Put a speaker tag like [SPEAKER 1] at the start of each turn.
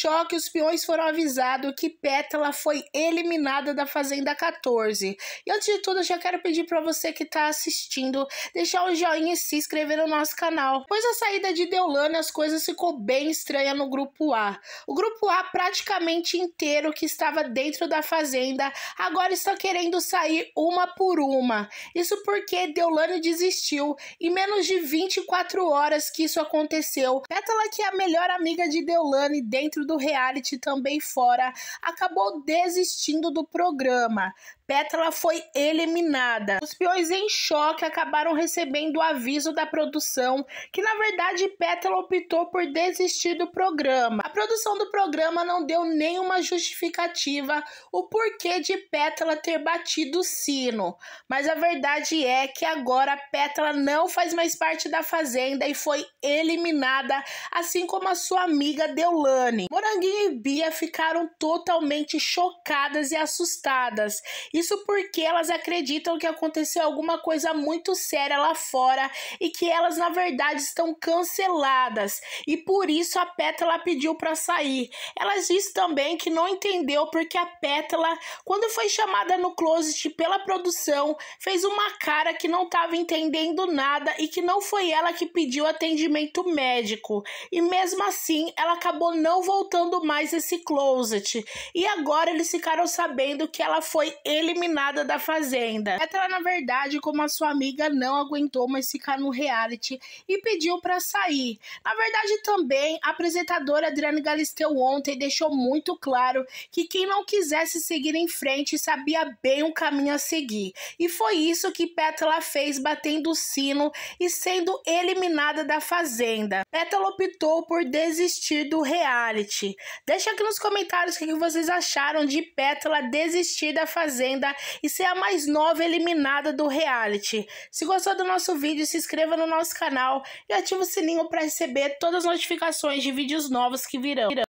[SPEAKER 1] choque, os peões foram avisados que Pétala foi eliminada da Fazenda 14. E antes de tudo, eu já quero pedir para você que está assistindo, deixar um joinha e se inscrever no nosso canal. Pois a saída de Deolane, as coisas ficou bem estranha no grupo A. O grupo A praticamente inteiro que estava dentro da Fazenda, agora está querendo sair uma por uma. Isso porque Deolane desistiu em menos de 24 horas que isso aconteceu. Pétala que é a melhor amiga de Deolane dentro do reality também fora, acabou desistindo do programa. Petra foi eliminada. Os peões em choque acabaram recebendo o aviso da produção que, na verdade, Petra optou por desistir do programa. A produção do programa não deu nenhuma justificativa o porquê de Petra ter batido o sino, mas a verdade é que agora Petra não faz mais parte da Fazenda e foi eliminada, assim como a sua amiga Deulane. Moranguinho e Bia ficaram totalmente chocadas e assustadas. Isso porque elas acreditam que aconteceu alguma coisa muito séria lá fora e que elas na verdade estão canceladas. E por isso a Pétala pediu para sair. Ela diz também que não entendeu porque a Pétala, quando foi chamada no closet pela produção, fez uma cara que não estava entendendo nada e que não foi ela que pediu atendimento médico. E mesmo assim, ela acabou não voltando soltando mais esse closet. E agora eles ficaram sabendo que ela foi eliminada da fazenda. Petra, na verdade, como a sua amiga, não aguentou mais ficar no reality e pediu para sair. Na verdade, também a apresentadora Adriane Galisteu ontem deixou muito claro que quem não quisesse seguir em frente sabia bem o caminho a seguir. E foi isso que Petra fez batendo o sino e sendo eliminada da fazenda. Petra optou por desistir do reality assistir. Deixa aqui nos comentários o que vocês acharam de Pétala desistir da Fazenda e ser a mais nova eliminada do reality. Se gostou do nosso vídeo, se inscreva no nosso canal e ative o sininho para receber todas as notificações de vídeos novos que virão.